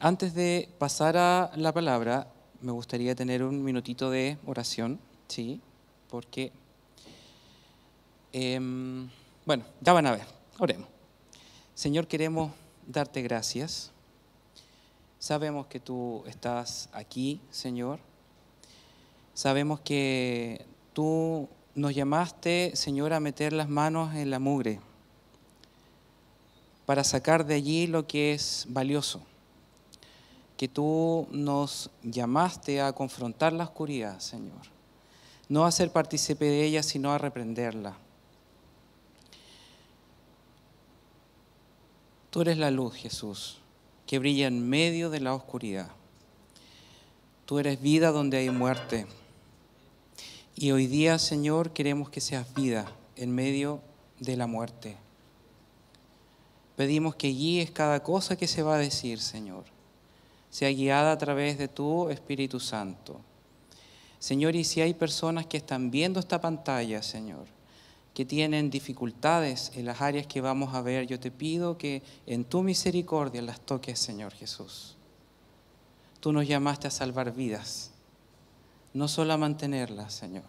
Antes de pasar a la palabra, me gustaría tener un minutito de oración, ¿sí? Porque, em, bueno, ya van a ver, oremos. Señor, queremos darte gracias. Sabemos que tú estás aquí, Señor. Sabemos que tú nos llamaste, Señor, a meter las manos en la mugre para sacar de allí lo que es valioso que tú nos llamaste a confrontar la oscuridad, Señor. No a ser partícipe de ella, sino a reprenderla. Tú eres la luz, Jesús, que brilla en medio de la oscuridad. Tú eres vida donde hay muerte. Y hoy día, Señor, queremos que seas vida en medio de la muerte. Pedimos que guíes cada cosa que se va a decir, Señor sea guiada a través de tu Espíritu Santo. Señor, y si hay personas que están viendo esta pantalla, Señor, que tienen dificultades en las áreas que vamos a ver, yo te pido que en tu misericordia las toques, Señor Jesús. Tú nos llamaste a salvar vidas, no solo a mantenerlas, Señor,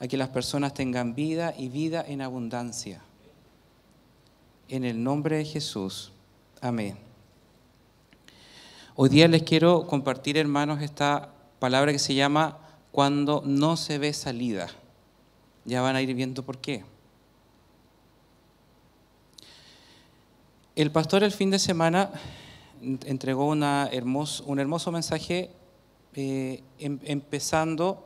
a que las personas tengan vida y vida en abundancia. En el nombre de Jesús. Amén. Hoy día les quiero compartir, hermanos, esta palabra que se llama cuando no se ve salida. Ya van a ir viendo por qué. El pastor el fin de semana entregó una hermoso, un hermoso mensaje eh, em-, empezando,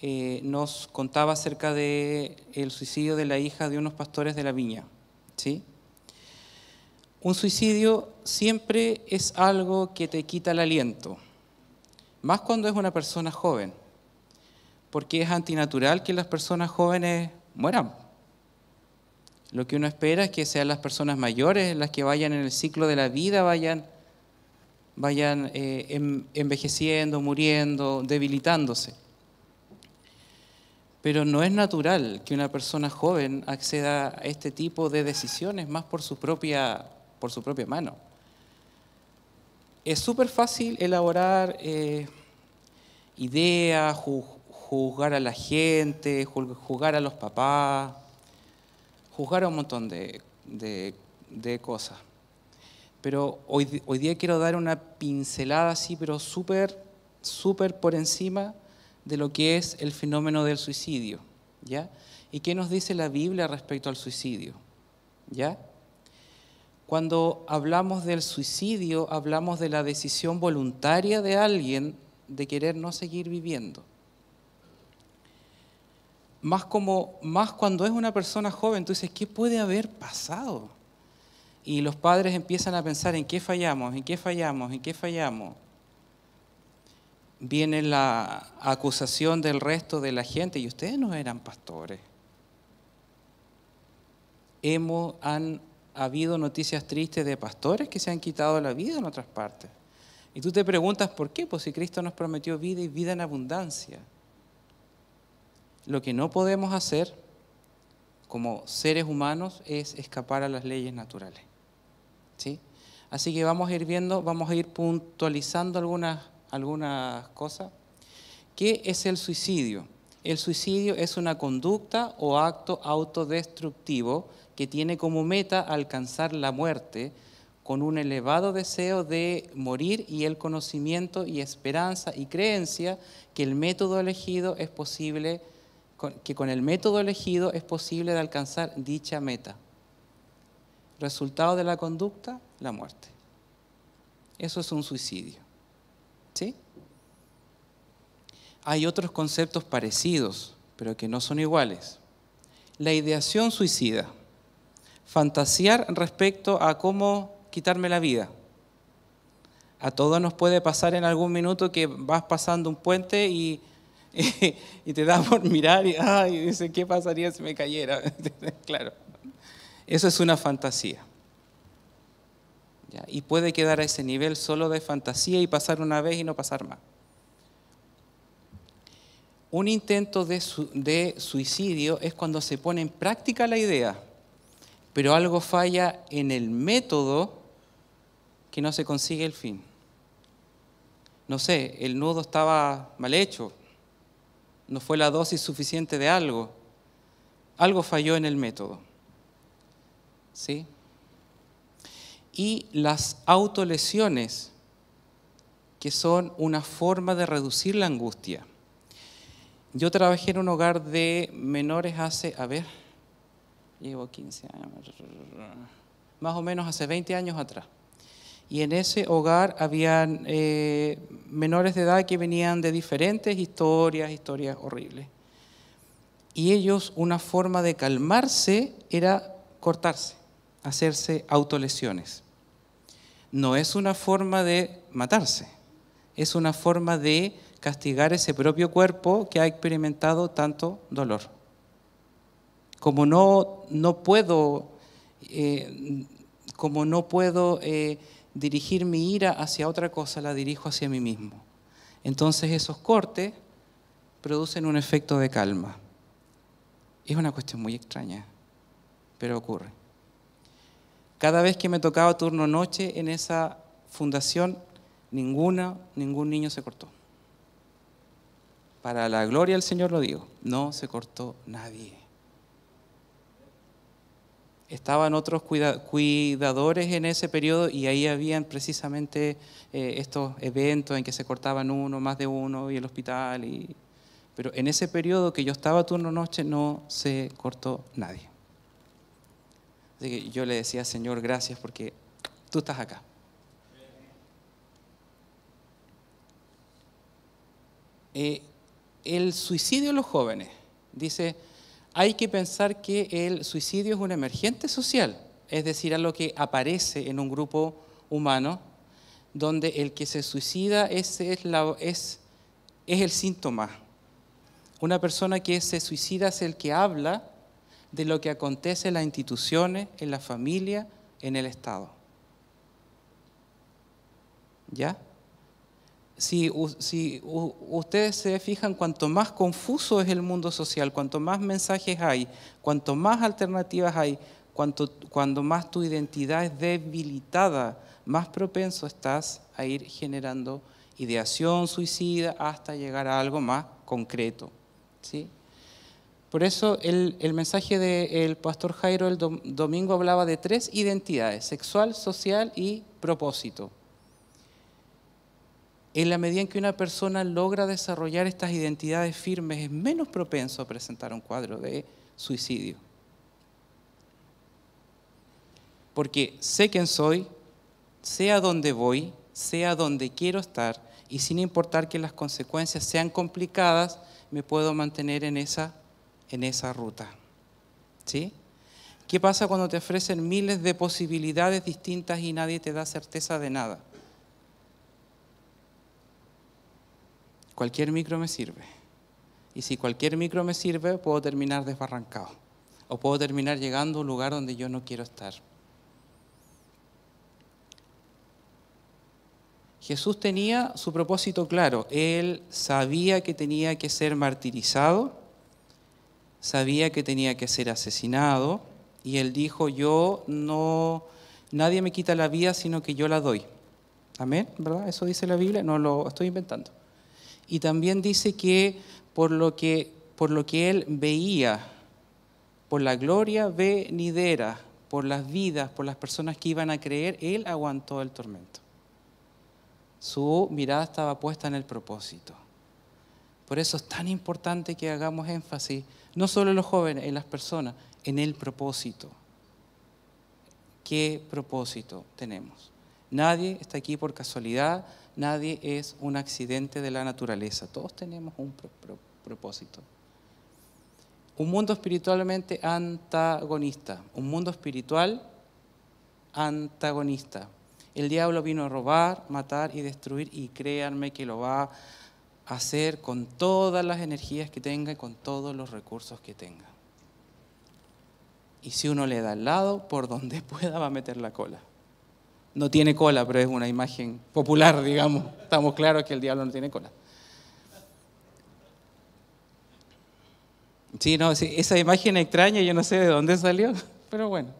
eh, nos contaba acerca del el suicidio de la hija de unos pastores de la viña. ¿sí? Un suicidio siempre es algo que te quita el aliento, más cuando es una persona joven, porque es antinatural que las personas jóvenes mueran. Lo que uno espera es que sean las personas mayores las que vayan en el ciclo de la vida, vayan, vayan eh, em, envejeciendo, muriendo, debilitándose. Pero no es natural que una persona joven acceda a este tipo de decisiones más por su propia por su propia mano. Es súper fácil elaborar eh, ideas, juzgar a la gente, juzgar a los papás, juzgar a un montón de, de, cosas. Pero hoy, día quiero dar una pincelada así, pero súper, súper por encima de lo que es el fenómeno del suicidio, ¿ya? ¿Y qué nos dice la Biblia respecto al suicidio? ¿Ya? Cuando hablamos del suicidio, hablamos de la decisión voluntaria de alguien de querer no seguir viviendo. Más, como, más cuando es una persona joven, tú dices, ¿qué puede haber pasado? Y los padres empiezan a pensar en qué fallamos, en qué fallamos, en qué fallamos. Viene la acusación del resto de la gente, y ustedes no eran pastores. Hemos, han ha habido noticias tristes de pastores que se han quitado la vida en otras partes. Y tú te preguntas, ¿por qué? Pues si Cristo nos prometió vida y vida en abundancia. Lo que no podemos hacer como seres humanos es escapar a las leyes naturales. ¿Sí? Así que vamos a ir viendo, vamos a ir puntualizando algunas, algunas cosas. ¿Qué es el suicidio? El suicidio es una conducta o acto autodestructivo que tiene como meta alcanzar la muerte con un elevado deseo de morir y el conocimiento y esperanza y creencia que el método elegido es posible que con el método elegido es posible de alcanzar dicha meta. Resultado de la conducta, la muerte. Eso es un suicidio. ¿Sí? Hay otros conceptos parecidos, pero que no son iguales. La ideación suicida fantasear respecto a cómo quitarme la vida. A todos nos puede pasar en algún minuto que vas pasando un puente y, te da por mirar y, ah, dice, ¿qué pasaría si me cayera? claro, eso es una fantasía. Y puede quedar a ese nivel solo de fantasía y pasar una vez y no pasar más. Un intento de suicidio es cuando se pone en práctica la idea pero algo falla en el método que no se consigue el fin. No sé, el nudo estaba mal hecho, no fue la dosis suficiente de algo, algo falló en el método. ¿Sí? Y las autolesiones, que son una forma de reducir la angustia. Yo trabajé en un hogar de menores hace, a ver, llevo 15 años, más o menos hace 20 años atrás. Y en ese hogar habían eh, menores de edad que venían de diferentes historias, historias horribles. Y ellos, una forma de calmarse era cortarse, hacerse autolesiones. No es una forma de matarse, es una forma de castigar ese propio cuerpo que ha experimentado tanto dolor como no, no puedo, eh, como no puedo eh, dirigir mi ira hacia otra cosa, la dirijo hacia mí mismo. Entonces esos cortes producen un efecto de calma. Es una cuestión muy extraña, pero ocurre. Cada vez que me tocaba turno noche en esa fundación, ninguna, ningún niño se cortó. Para la gloria del Señor lo digo, no se cortó nadie estaban otros cuidadores en ese periodo y ahí habían precisamente eh, estos eventos en que se cortaban uno, más de uno y el hospital. Pero en ese periodo que yo estaba turno noche no se cortó nadie. Así que yo le decía, Señor, gracias porque tú estás acá. Eh, el suicidio de los jóvenes, dice hay que pensar que el suicidio es un emergente social, es decir, algo que aparece en un grupo humano, donde el que se suicida es, es el síntoma. Una persona que se suicida es el que habla de lo que acontece en las instituciones, en la familia, en el Estado. ¿Ya? si, ustedes se fijan, cuanto más confuso es el mundo social, cuanto más mensajes hay, cuanto más alternativas hay, cuanto, cuando más tu identidad es debilitada, más propenso estás a ir generando ideación suicida hasta llegar a algo más concreto. ¿sí? Por eso el, mensaje del pastor Jairo el domingo hablaba de tres identidades, sexual, social y propósito en la medida en que una persona logra desarrollar estas identidades firmes, es menos propenso a presentar un cuadro de suicidio. Porque sé quién soy, sé a dónde voy, sé a dónde quiero estar, y sin importar que las consecuencias sean complicadas, me puedo mantener en esa, en esa ruta. ¿Sí? ¿Qué pasa cuando te ofrecen miles de posibilidades distintas y nadie te da certeza de nada? Cualquier micro me sirve. Y si cualquier micro me sirve, puedo terminar desbarrancado. O puedo terminar llegando a un lugar donde yo no quiero estar. Jesús tenía su propósito claro. Él sabía que tenía que ser martirizado, sabía que tenía que ser asesinado, y él dijo, yo no, nadie me quita la vida, sino que yo la doy. Amén, ¿verdad? Eso dice la Biblia, no lo estoy inventando y también dice que por lo que, por lo que él veía, por la gloria venidera, por las vidas, por las personas que iban a creer, él aguantó el tormento. Su mirada estaba puesta en el propósito. Por eso es tan importante que hagamos énfasis, no solo en los jóvenes, en las personas, en el propósito. ¿Qué propósito tenemos? Nadie está aquí por casualidad, nadie es un accidente de la naturaleza. Todos tenemos un propósito. Un mundo espiritualmente antagonista, un mundo espiritual antagonista. El diablo vino a robar, matar y destruir y créanme que lo va a hacer con todas las energías que tenga y con todos los recursos que tenga. Y si uno le da al lado, por donde pueda va a meter la cola no tiene cola, pero es una imagen popular, digamos. Estamos claros que el diablo no tiene cola. Sí, no, esa imagen extraña yo no sé de dónde salió, pero bueno.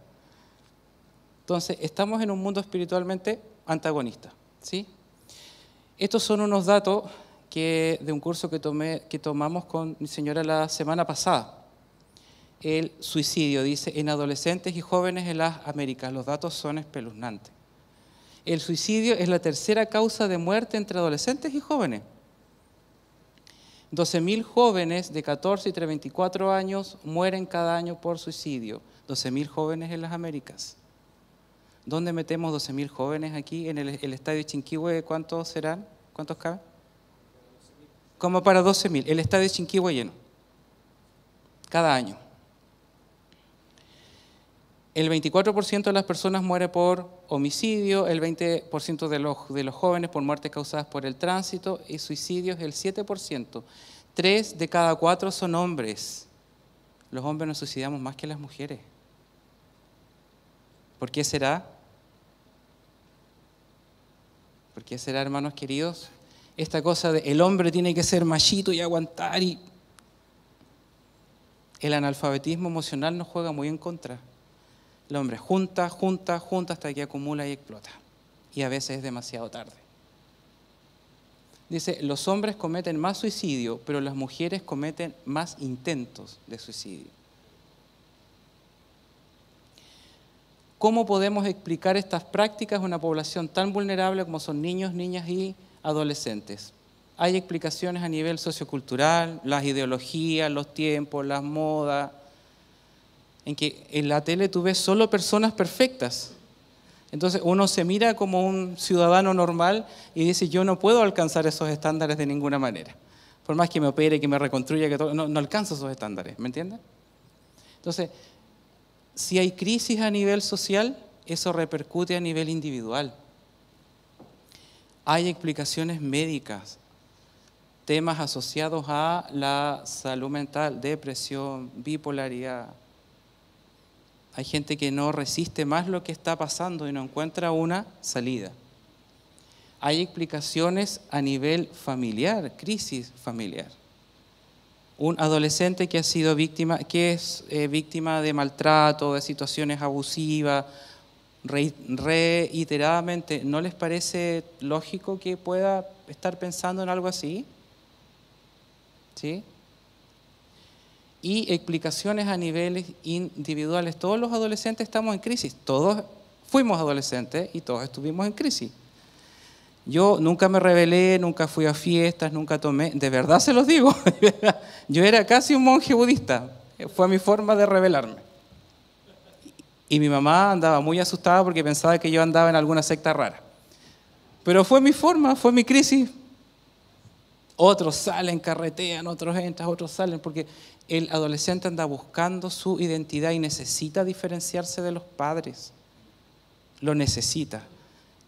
Entonces, estamos en un mundo espiritualmente antagonista, ¿sí? Estos son unos datos que, de un curso que, tomé, que tomamos con mi señora la semana pasada. El suicidio, dice, en adolescentes y jóvenes en las Américas. Los datos son espeluznantes el suicidio es la tercera causa de muerte entre adolescentes y jóvenes. 12.000 jóvenes de 14 y 34 años mueren cada año por suicidio. 12.000 jóvenes en las Américas. ¿Dónde metemos 12.000 jóvenes aquí? ¿En el, estadio Chinquihue cuántos serán? ¿Cuántos caben? Como para 12.000. El estadio Chinquihue lleno. Cada año. El 24% de las personas muere por homicidio, el 20% de los, de los jóvenes por muertes causadas por el tránsito y suicidios el 7%. Tres de cada cuatro son hombres. Los hombres nos suicidamos más que las mujeres. ¿Por qué será? ¿Por qué será, hermanos queridos? Esta cosa de el hombre tiene que ser machito y aguantar y... El analfabetismo emocional nos juega muy en contra. El hombre junta, junta, junta hasta que acumula y explota. Y a veces es demasiado tarde. Dice, los hombres cometen más suicidio, pero las mujeres cometen más intentos de suicidio. ¿Cómo podemos explicar estas prácticas a una población tan vulnerable como son niños, niñas y adolescentes? Hay explicaciones a nivel sociocultural, las ideologías, los tiempos, las modas, en que en la tele tú ves solo personas perfectas. Entonces uno se mira como un ciudadano normal y dice, yo no puedo alcanzar esos estándares de ninguna manera. Por más que me opere, que me reconstruya, que todo, no, no alcanzo esos estándares, ¿me entiendes? Entonces, si hay crisis a nivel social, eso repercute a nivel individual. Hay explicaciones médicas, temas asociados a la salud mental, depresión, bipolaridad, hay gente que no resiste más lo que está pasando y no encuentra una salida. Hay explicaciones a nivel familiar, crisis familiar. Un adolescente que ha sido víctima, que es eh, víctima de maltrato, de situaciones abusivas, reiteradamente, ¿no les parece lógico que pueda estar pensando en algo así? ¿Sí? y explicaciones a niveles individuales. Todos los adolescentes estamos en crisis, todos fuimos adolescentes y todos estuvimos en crisis. Yo nunca me rebelé, nunca fui a fiestas, nunca tomé, de verdad se los digo, yo era casi un monje budista, fue mi forma de rebelarme. Y mi mamá andaba muy asustada porque pensaba que yo andaba en alguna secta rara. Pero fue mi forma, fue mi crisis, otros salen, carretean, otros entran, otros salen, porque el adolescente anda buscando su identidad y necesita diferenciarse de los padres. Lo necesita.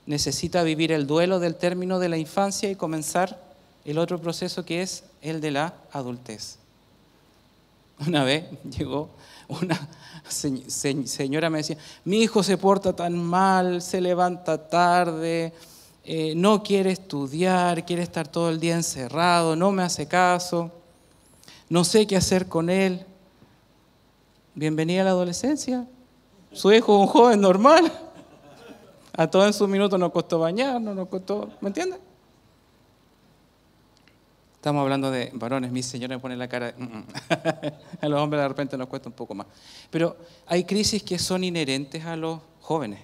Necesita vivir el duelo del término de la infancia y comenzar el otro proceso que es el de la adultez. Una vez llegó una señora, me decía, mi hijo se porta tan mal, se levanta tarde, eh, no quiere estudiar, quiere estar todo el día encerrado, no me hace caso, no sé qué hacer con él. Bienvenida a la adolescencia. Su hijo es un joven normal. A todos en su minuto nos costó bañarnos, nos costó, ¿me entiendes? Estamos hablando de varones, mis señores me pone la cara, mm, mm. a los hombres de repente nos cuesta un poco más. Pero hay crisis que son inherentes a los jóvenes.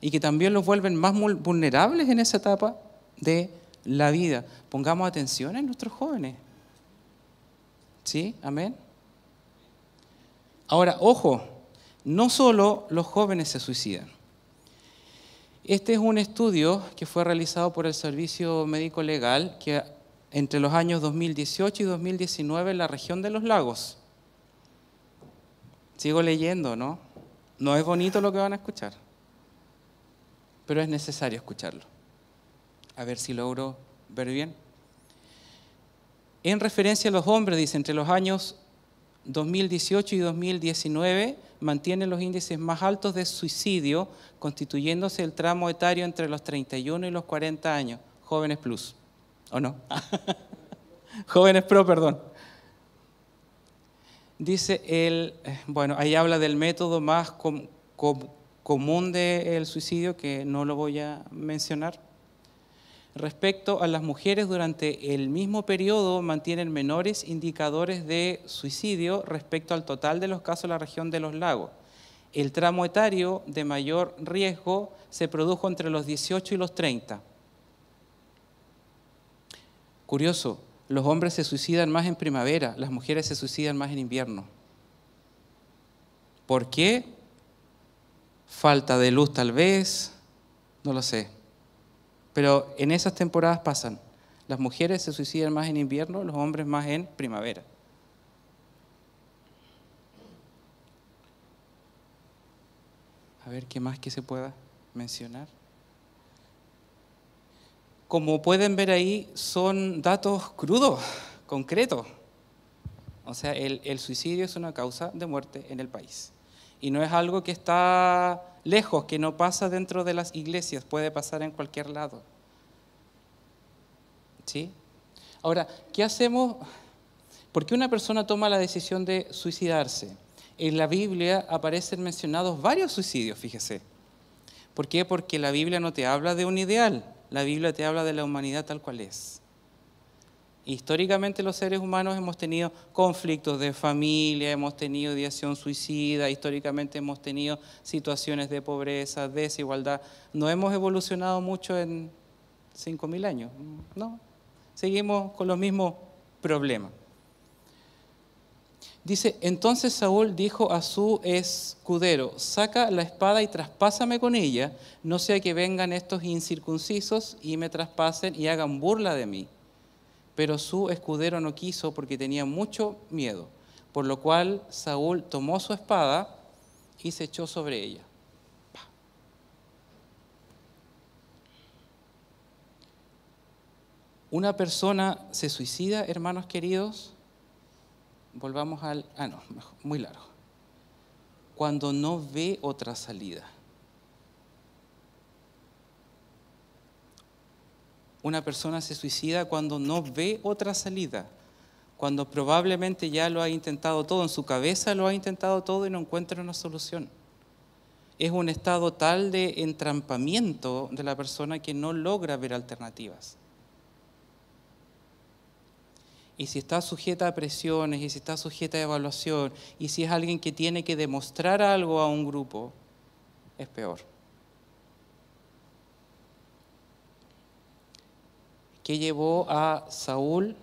Y que también los vuelven más vulnerables en esa etapa de la vida. Pongamos atención en nuestros jóvenes. ¿Sí? Amén. Ahora, ojo, no solo los jóvenes se suicidan. Este es un estudio que fue realizado por el Servicio Médico Legal que entre los años 2018 y 2019 en la región de los lagos. Sigo leyendo, ¿no? No es bonito lo que van a escuchar pero es necesario escucharlo. A ver si logro ver bien. En referencia a los hombres, dice, entre los años 2018 y 2019 mantienen los índices más altos de suicidio, constituyéndose el tramo etario entre los 31 y los 40 años, jóvenes plus, ¿o no? jóvenes pro, perdón. Dice él, eh, bueno, ahí habla del método más común del suicidio que no lo voy a mencionar. Respecto a las mujeres, durante el mismo periodo mantienen menores indicadores de suicidio respecto al total de los casos en la región de los lagos. El tramo etario de mayor riesgo se produjo entre los 18 y los 30. Curioso, los hombres se suicidan más en primavera, las mujeres se suicidan más en invierno. ¿Por qué? falta de luz tal vez, no lo sé. Pero en esas temporadas pasan. Las mujeres se suicidan más en invierno, los hombres más en primavera. A ver, ¿qué más que se pueda mencionar? Como pueden ver ahí, son datos crudos, concretos. O sea, el, el suicidio es una causa de muerte en el país. Y no es algo que está lejos, que no pasa dentro de las iglesias, puede pasar en cualquier lado. ¿Sí? Ahora, ¿qué hacemos? ¿Por qué una persona toma la decisión de suicidarse? En la Biblia aparecen mencionados varios suicidios, fíjese. ¿Por qué? Porque la Biblia no te habla de un ideal, la Biblia te habla de la humanidad tal cual es. Históricamente los seres humanos hemos tenido conflictos de familia, hemos tenido ideación suicida, históricamente hemos tenido situaciones de pobreza, desigualdad. No hemos evolucionado mucho en 5.000 años, ¿no? Seguimos con los mismos problemas. Dice, entonces Saúl dijo a su escudero, saca la espada y traspásame con ella, no sea que vengan estos incircuncisos y me traspasen y hagan burla de mí. Pero su escudero no quiso porque tenía mucho miedo, por lo cual Saúl tomó su espada y se echó sobre ella. Una persona se suicida, hermanos queridos. Volvamos al... Ah, no, muy largo. Cuando no ve otra salida. una persona se suicida cuando no ve otra salida, cuando probablemente ya lo ha intentado todo, en su cabeza lo ha intentado todo y no encuentra una solución. Es un estado tal de entrampamiento de la persona que no logra ver alternativas. Y si está sujeta a presiones, y si está sujeta a evaluación, y si es alguien que tiene que demostrar algo a un grupo, es peor. que llevó a Saúl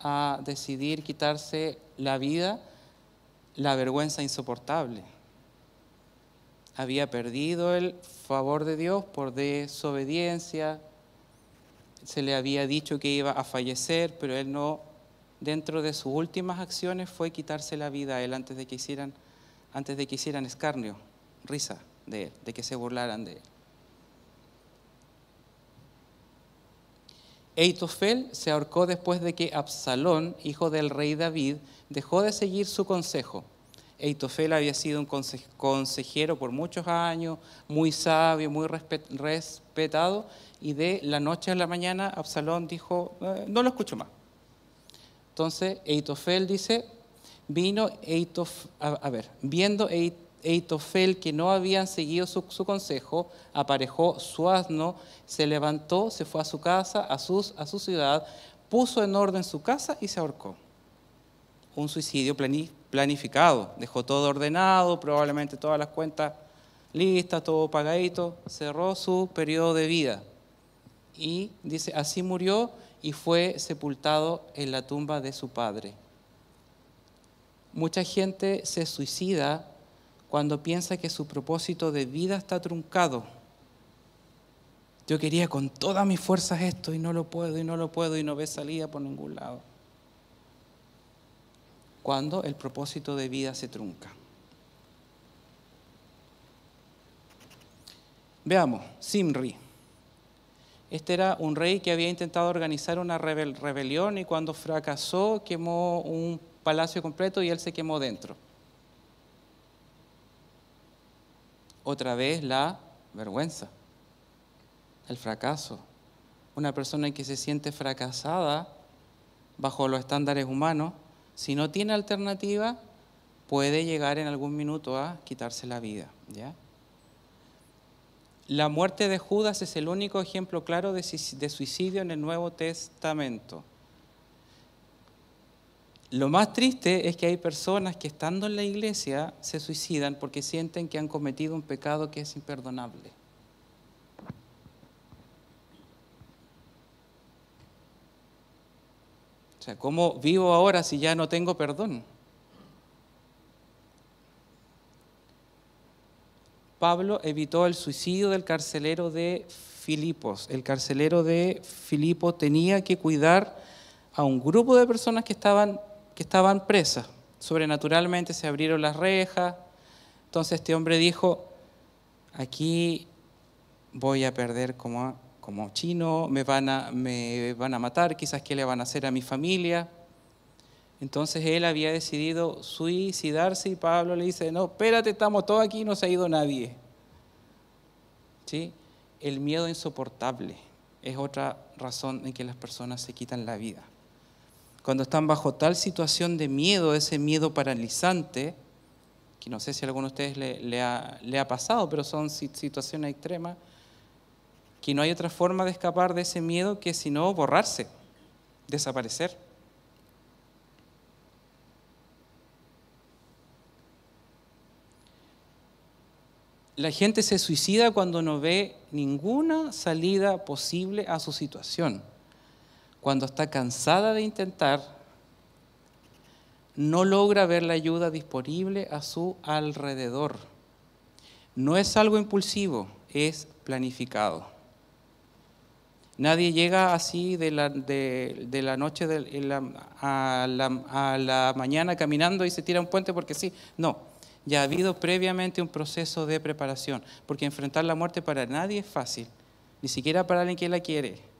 a decidir quitarse la vida, la vergüenza insoportable. Había perdido el favor de Dios por desobediencia, se le había dicho que iba a fallecer, pero él no, dentro de sus últimas acciones fue quitarse la vida a él antes de que hicieran, antes de que hicieran escarnio, risa de él, de que se burlaran de él. Eitofel se ahorcó después de que Absalón, hijo del rey David, dejó de seguir su consejo. Eitofel había sido un consejero por muchos años, muy sabio, muy respetado, y de la noche a la mañana Absalón dijo, eh, no lo escucho más. Entonces Eitofel dice, vino Eitofel, a, ver, viendo Eitofel, Eitofel, que no habían seguido su, consejo, aparejó su asno, se levantó, se fue a su casa, a, a su ciudad, puso en orden su casa y se ahorcó. Un suicidio planificado. Dejó todo ordenado, probablemente todas las cuentas listas, todo pagadito. Cerró su periodo de vida. Y dice, así murió y fue sepultado en la tumba de su padre. Mucha gente se suicida cuando piensa que su propósito de vida está truncado. Yo quería con todas mis fuerzas esto y no lo puedo y no lo puedo y no ve salida por ningún lado. Cuando el propósito de vida se trunca. Veamos, Simri. Este era un rey que había intentado organizar una rebelión y cuando fracasó quemó un palacio completo y él se quemó dentro. Otra vez la vergüenza, el fracaso. Una persona que se siente fracasada bajo los estándares humanos, si no tiene alternativa, puede llegar en algún minuto a quitarse la vida. La muerte de Judas es el único ejemplo claro de suicidio en el Nuevo Testamento. Lo más triste es que hay personas que estando en la iglesia se suicidan porque sienten que han cometido un pecado que es imperdonable. O sea, ¿cómo vivo ahora si ya no tengo perdón? Pablo evitó el suicidio del carcelero de Filipos. El carcelero de Filipo tenía que cuidar a un grupo de personas que estaban que estaban presas. Sobrenaturalmente se abrieron las rejas. Entonces este hombre dijo, aquí voy a perder como, como chino, me van, a, me van a matar, quizás qué le van a hacer a mi familia. Entonces él había decidido suicidarse y Pablo le dice, no, espérate, estamos todos aquí, no se ha ido nadie. ¿Sí? El miedo insoportable es otra razón en que las personas se quitan la vida cuando están bajo tal situación de miedo, ese miedo paralizante, que no sé si a alguno de ustedes le, ha, le ha, pasado, pero son situaciones extremas, que no hay otra forma de escapar de ese miedo que sino borrarse, desaparecer. La gente se suicida cuando no ve ninguna salida posible a su situación cuando está cansada de intentar, no logra ver la ayuda disponible a su alrededor. No es algo impulsivo, es planificado. Nadie llega así de la, de, la noche a, la, a, la, mañana caminando y se tira un puente porque sí. No, ya ha habido previamente un proceso de preparación, porque enfrentar la muerte para nadie es fácil, ni siquiera para alguien que la quiere.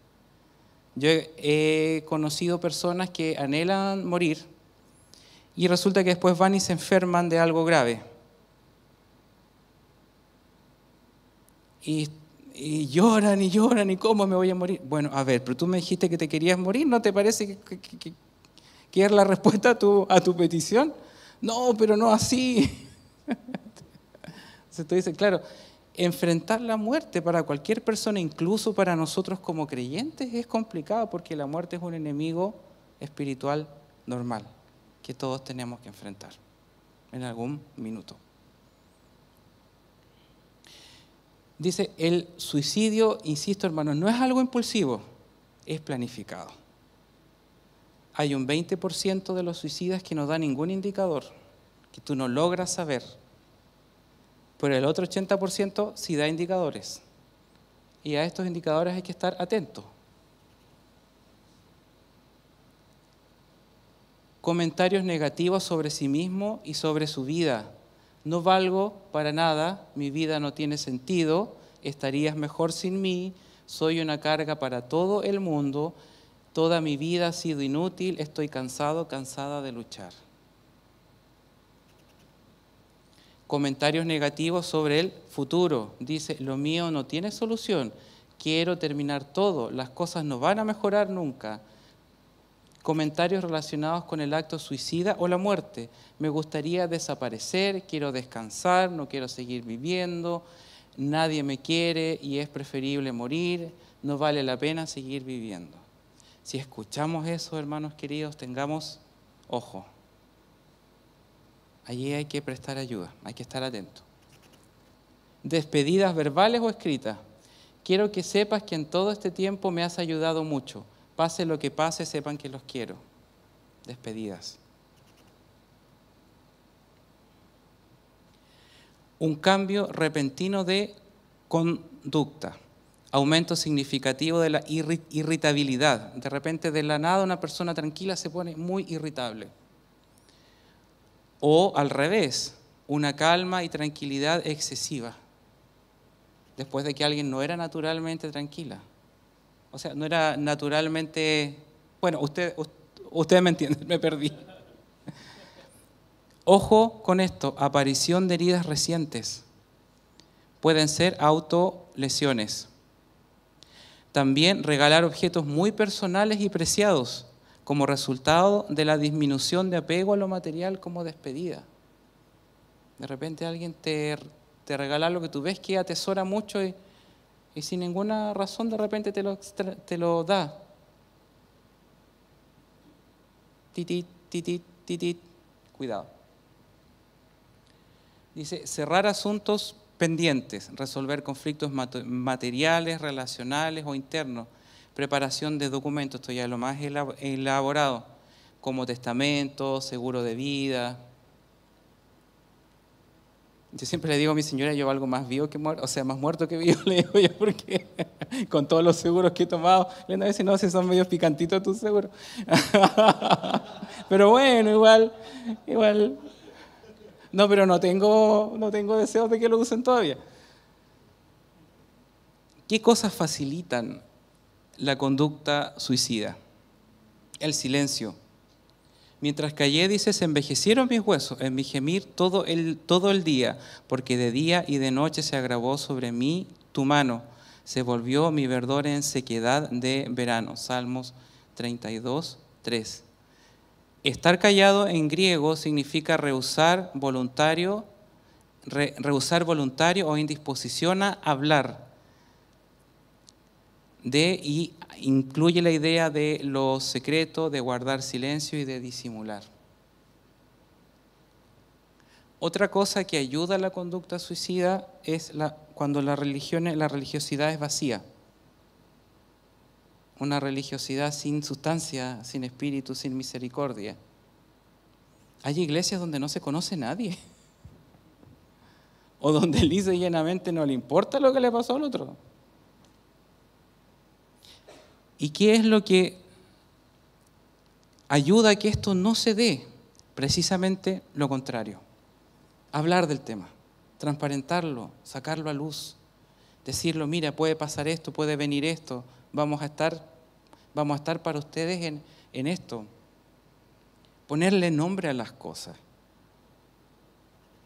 Yo he conocido personas que anhelan morir y resulta que después van y se enferman de algo grave. Y, lloran y lloran y cómo me voy a morir. Bueno, a ver, pero tú me dijiste que te querías morir, ¿no te parece que, que, es la respuesta a tu, a tu petición? No, pero no así. se tú dices, claro, enfrentar la muerte para cualquier persona, incluso para nosotros como creyentes, es complicado porque la muerte es un enemigo espiritual normal que todos tenemos que enfrentar en algún minuto. Dice, el suicidio, insisto hermanos, no es algo impulsivo, es planificado. Hay un 20% de los suicidas que no da ningún indicador, que tú no logras saber pero el otro 80% sí da indicadores. Y a estos indicadores hay que estar atentos. Comentarios negativos sobre sí mismo y sobre su vida. No valgo para nada, mi vida no tiene sentido, estarías mejor sin mí, soy una carga para todo el mundo, toda mi vida ha sido inútil, estoy cansado, cansada de luchar. comentarios negativos sobre el futuro. Dice, lo mío no tiene solución, quiero terminar todo, las cosas no van a mejorar nunca. Comentarios relacionados con el acto suicida o la muerte. Me gustaría desaparecer, quiero descansar, no quiero seguir viviendo, nadie me quiere y es preferible morir, no vale la pena seguir viviendo. Si escuchamos eso, hermanos queridos, tengamos ojo. Allí hay que prestar ayuda, hay que estar atento. Despedidas verbales o escritas. Quiero que sepas que en todo este tiempo me has ayudado mucho. Pase lo que pase, sepan que los quiero. Despedidas. Un cambio repentino de conducta. Aumento significativo de la irritabilidad. De repente, de la nada, una persona tranquila se pone muy irritable. O al revés, una calma y tranquilidad excesiva, después de que alguien no era naturalmente tranquila. O sea, no era naturalmente... Bueno, usted, usted me entiende, me perdí. Ojo con esto, aparición de heridas recientes. Pueden ser autolesiones. También regalar objetos muy personales y preciados como resultado de la disminución de apego a lo material como despedida. De repente alguien te, regala lo que tú ves que atesora mucho y, sin ninguna razón de repente te lo, te lo da. Titit, titit, cuidado. Dice, cerrar asuntos pendientes, resolver conflictos materiales, relacionales o internos preparación de documentos, esto ya lo más elaborado, como testamento, seguro de vida. Yo siempre le digo a mi señora, yo algo más vivo que muerto, o sea, más muerto que vivo, le digo yo, porque con todos los seguros que he tomado, le dice, no, si son medio picantitos tus seguros. pero bueno, igual, igual. No, pero no tengo, no tengo deseos de que lo usen todavía. ¿Qué cosas facilitan la conducta suicida, el silencio. Mientras callé, dices, se envejecieron mis huesos en mi gemir todo el, todo el día, porque de día y de noche se agravó sobre mí tu mano, se volvió mi verdor en sequedad de verano. Salmos 32, 3. Estar callado en griego significa rehusar voluntario, rehusar voluntario o indisposición a hablar de y incluye la idea de lo secreto, de guardar silencio y de disimular. Otra cosa que ayuda a la conducta suicida es cuando la, la religiosidad es vacía. Una religiosidad sin sustancia, sin espíritu, sin misericordia. Hay iglesias donde no se conoce nadie. O donde lisa y llenamente no le importa lo que le pasó al otro. ¿Y qué es lo que ayuda a que esto no se dé? Precisamente lo contrario. Hablar del tema, transparentarlo, sacarlo a luz, decirlo, mira, puede pasar esto, puede venir esto, vamos a estar, vamos a estar para ustedes en, esto. Ponerle nombre a las cosas.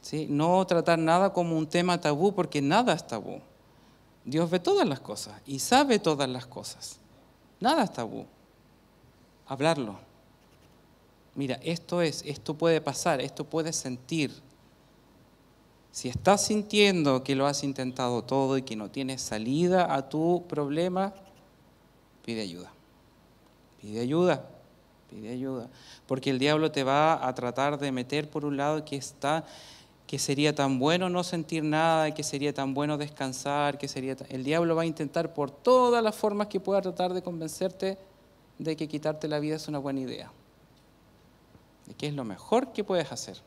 ¿Sí? No tratar nada como un tema tabú, porque nada es tabú. Dios ve todas las cosas y sabe todas las cosas. Nada es tabú. Hablarlo. Mira, esto es, esto puede pasar, esto puedes sentir. Si estás sintiendo que lo has intentado todo y que no tienes salida a tu problema, pide ayuda. Pide ayuda. Pide ayuda. Porque el diablo te va a tratar de meter por un lado que está que sería tan bueno no sentir nada, que sería tan bueno descansar, que sería el diablo va a intentar por todas las formas que pueda tratar de convencerte de que quitarte la vida es una buena idea, de que es lo mejor que puedes hacer.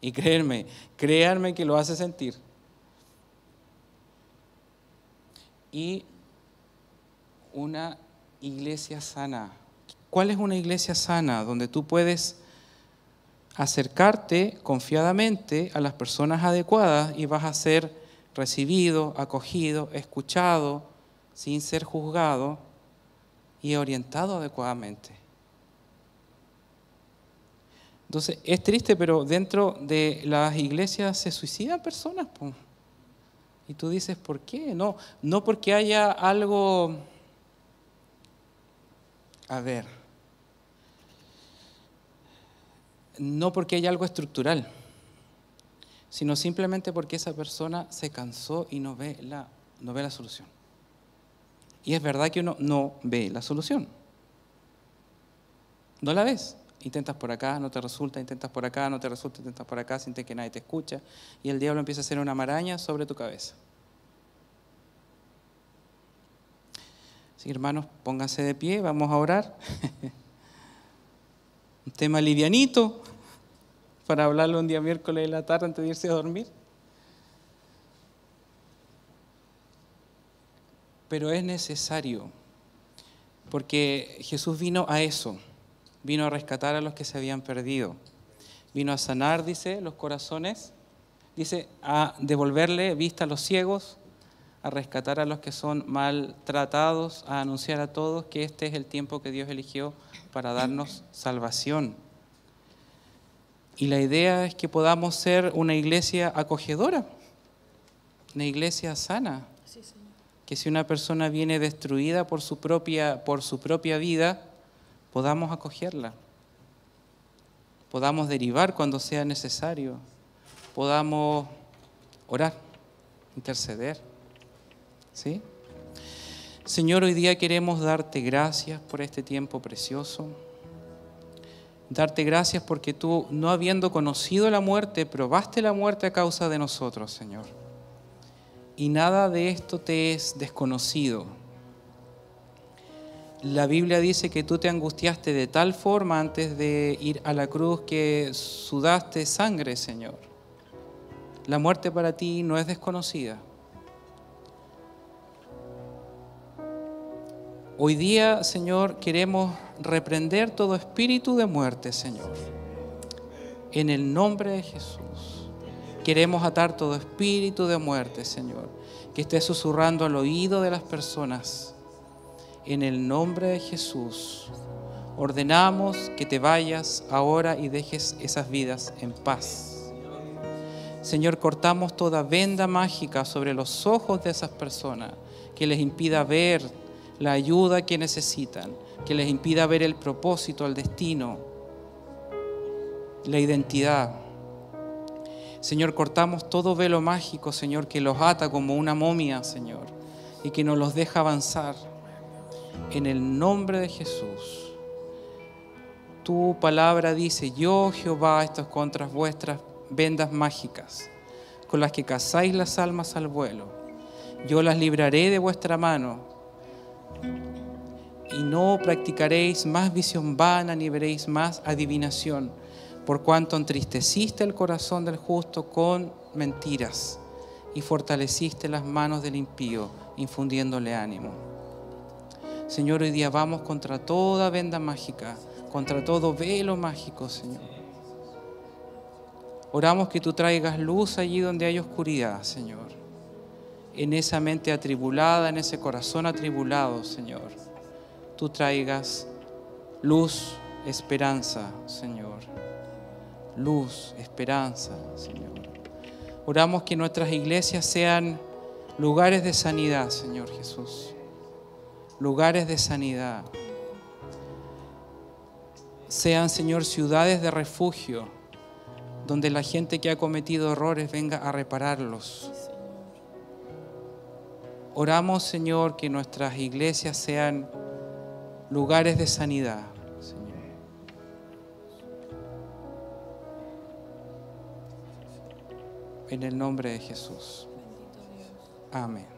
Y créanme, créanme que lo hace sentir. Y una iglesia sana. ¿Cuál es una iglesia sana donde tú puedes acercarte confiadamente a las personas adecuadas y vas a ser recibido, acogido, escuchado, sin ser juzgado y orientado adecuadamente. Entonces, es triste, pero dentro de las iglesias se suicidan personas. Y tú dices, ¿por qué? No, no porque haya algo... A ver, no porque hay algo estructural, sino simplemente porque esa persona se cansó y no ve la, no ve la solución. Y es verdad que uno no ve la solución. No la ves. Intentas por acá, no te resulta, intentas por acá, no te resulta, intentas por acá, sientes que nadie te escucha. Y el diablo empieza a hacer una maraña sobre tu cabeza. Sí, hermanos, pónganse de pie, vamos a orar. Un tema livianito para hablarlo un día miércoles de la tarde antes de irse a dormir. Pero es necesario, porque Jesús vino a eso, vino a rescatar a los que se habían perdido, vino a sanar, dice, los corazones, dice, a devolverle vista a los ciegos, a rescatar a los que son maltratados, a anunciar a todos que este es el tiempo que Dios eligió para darnos salvación. Y la idea es que podamos ser una iglesia acogedora, una iglesia sana. Que si una persona viene destruida por su propia, por su propia vida, podamos acogerla, podamos derivar cuando sea necesario, podamos orar, interceder. ¿Sí? Señor, hoy día queremos darte gracias por este tiempo precioso. Darte gracias porque tú, no habiendo conocido la muerte, probaste la muerte a causa de nosotros, Señor. Y nada de esto te es desconocido. La Biblia dice que tú te angustiaste de tal forma antes de ir a la cruz que sudaste sangre, Señor. La muerte para ti no es desconocida. Hoy día, Señor, queremos reprender todo espíritu de muerte, Señor. En el nombre de Jesús. Queremos atar todo espíritu de muerte, Señor, que esté susurrando al oído de las personas. En el nombre de Jesús. Ordenamos que te vayas ahora y dejes esas vidas en paz. Señor, cortamos toda venda mágica sobre los ojos de esas personas que les impida ver la ayuda que necesitan, que les impida ver el propósito, el destino, la identidad. Señor, cortamos todo velo mágico, Señor, que los ata como una momia, Señor, y que nos los deja avanzar. En el nombre de Jesús. Tu palabra dice, yo Jehová, estos contra vuestras vendas mágicas, con las que cazáis las almas al vuelo. Yo las libraré de vuestra mano y no practicaréis más visión vana ni veréis más adivinación, por cuanto entristeciste el corazón del justo con mentiras y fortaleciste las manos del impío, infundiéndole ánimo. Señor, hoy día vamos contra toda venda mágica, contra todo velo mágico, Señor. Oramos que tú traigas luz allí donde hay oscuridad, Señor en esa mente atribulada, en ese corazón atribulado, Señor. Tú traigas luz, esperanza, Señor. Luz, esperanza, Señor. Oramos que nuestras iglesias sean lugares de sanidad, Señor Jesús. Lugares de sanidad. Sean, Señor, ciudades de refugio donde la gente que ha cometido errores venga a repararlos Oramos, Señor, que nuestras iglesias sean lugares de sanidad. En el nombre de Jesús. Amén.